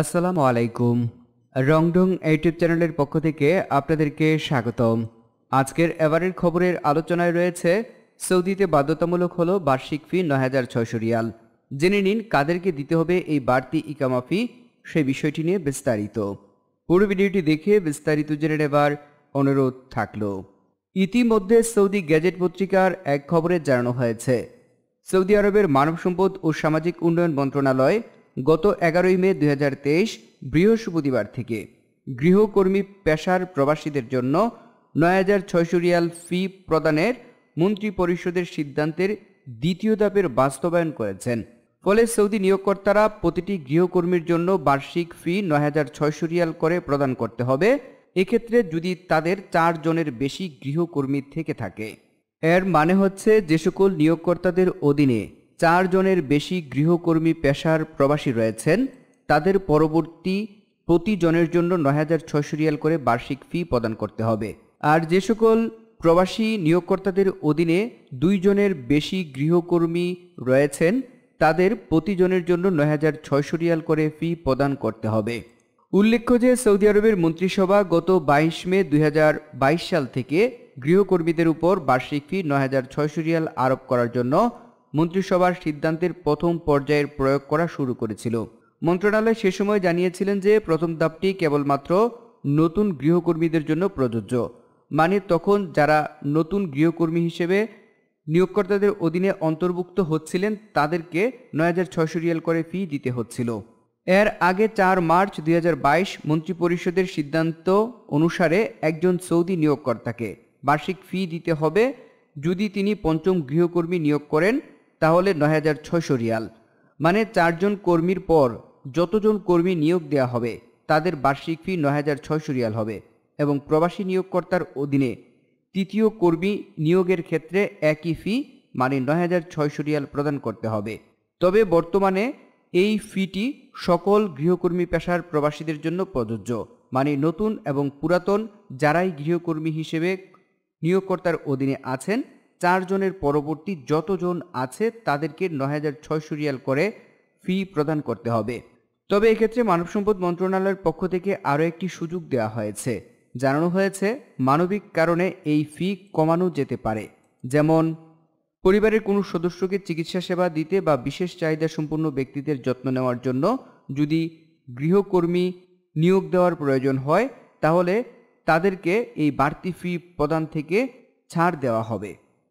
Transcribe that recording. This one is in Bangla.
আসসালামু আলাইকুম রংডং ইউটিউব চ্যানেলের পক্ষ থেকে আপনাদেরকে স্বাগতম আজকের এবারের খবরের আলোচনায় রয়েছে সৌদিতে বাধ্যতামূলক হলো বার্ষিক ফি নয় হাজার ছয়শো রিয়াল জেনে নিন কাদেরকে দিতে হবে এই বাড়তি ইকামা ফি সেই বিষয়টি নিয়ে বিস্তারিত পুরো ভিডিওটি দেখে বিস্তারিত জেনে নেবার অনুরোধ থাকল ইতিমধ্যে সৌদি গ্যাজেট পত্রিকার এক খবরে জানানো হয়েছে সৌদি আরবের মানব সম্পদ ও সামাজিক উন্নয়ন মন্ত্রণালয় গত এগারোই মে দুই বৃহস্পতিবার থেকে গৃহকর্মী পেশার প্রবাসীদের জন্য নয় হাজার ছয়শো রিয়াল ফি প্রদানের মন্ত্রী পরিষদের সিদ্ধান্তের দ্বিতীয় ধাপের বাস্তবায়ন করেছেন ফলে সৌদি নিয়োগকর্তারা প্রতিটি গৃহকর্মীর জন্য বার্ষিক ফি নয় হাজার ছয়শো রিয়াল করে প্রদান করতে হবে এক্ষেত্রে যদি তাদের চার জনের বেশি গৃহকর্মী থেকে থাকে এর মানে হচ্ছে যে সকল নিয়োগকর্তাদের অধীনে চারজনের বেশি গৃহকর্মী পেশার প্রবাসী রয়েছেন তাদের পরবর্তী প্রতি জনের জন্য নয় হাজার ছয়শো রিয়াল করে বার্ষিক ফি প্রদান করতে হবে আর যে সকল প্রবাসী নিয়োগকর্তাদের অধীনে দুইজনের বেশি গৃহকর্মী রয়েছেন তাদের প্রতিজনের জন্য নয় হাজার ছয়শো রিয়াল করে ফি প্রদান করতে হবে উল্লেখ্য যে সৌদি আরবের মন্ত্রিসভা গত বাইশ মে দুই সাল থেকে গৃহকর্মীদের উপর বার্ষিক ফি নয় হাজার ছয়শো রিয়াল আরোপ করার জন্য মন্ত্রিসভার সিদ্ধান্তের প্রথম পর্যায়ের প্রয়োগ করা শুরু করেছিল মন্ত্রণালয় সে সময় জানিয়েছিলেন যে প্রথম ধাপটি কেবলমাত্র নতুন গৃহকর্মীদের জন্য প্রযোজ্য মানে তখন যারা নতুন গৃহকর্মী হিসেবে নিয়োগকর্তাদের অধীনে অন্তর্ভুক্ত হচ্ছিলেন তাদেরকে নয় হাজার ছয়শো রিয়াল করে ফি দিতে হচ্ছিল এর আগে চার মার্চ দুই মন্ত্রিপরিষদের সিদ্ধান্ত অনুসারে একজন সৌদি নিয়োগকর্তাকে বার্ষিক ফি দিতে হবে যদি তিনি পঞ্চম গৃহকর্মী নিয়োগ করেন তাহলে নয় হাজার ছয়শো রিয়াল মানে চারজন কর্মীর পর যতজন কর্মী নিয়োগ দেয়া হবে তাদের বার্ষিক ফি নয় হাজার ছয়শো রিয়াল হবে এবং প্রবাসী নিয়োগকর্তার অধীনে তৃতীয় কর্মী নিয়োগের ক্ষেত্রে একই ফি মানে নয় হাজার ছয়শো রিয়াল প্রদান করতে হবে তবে বর্তমানে এই ফিটি সকল গৃহকর্মী পেশার প্রবাসীদের জন্য প্রযোজ্য মানে নতুন এবং পুরাতন যারাই গৃহকর্মী হিসেবে নিয়োগকর্তার অধীনে আছেন চারজনের পরবর্তী যতজন আছে তাদেরকে ন হাজার ছয়শো রিয়াল করে ফি প্রদান করতে হবে তবে এক্ষেত্রে মানব সম্পদ মন্ত্রণালয়ের পক্ষ থেকে আরও একটি সুযোগ দেওয়া হয়েছে জানানো হয়েছে মানবিক কারণে এই ফি কমানো যেতে পারে যেমন পরিবারের কোনো সদস্যকে চিকিৎসা সেবা দিতে বা বিশেষ চাহিদা সম্পন্ন ব্যক্তিদের যত্ন নেওয়ার জন্য যদি গৃহকর্মী নিয়োগ দেওয়ার প্রয়োজন হয় তাহলে তাদেরকে এই বাড়তি ফি প্রদান থেকে ছাড় দেওয়া হবে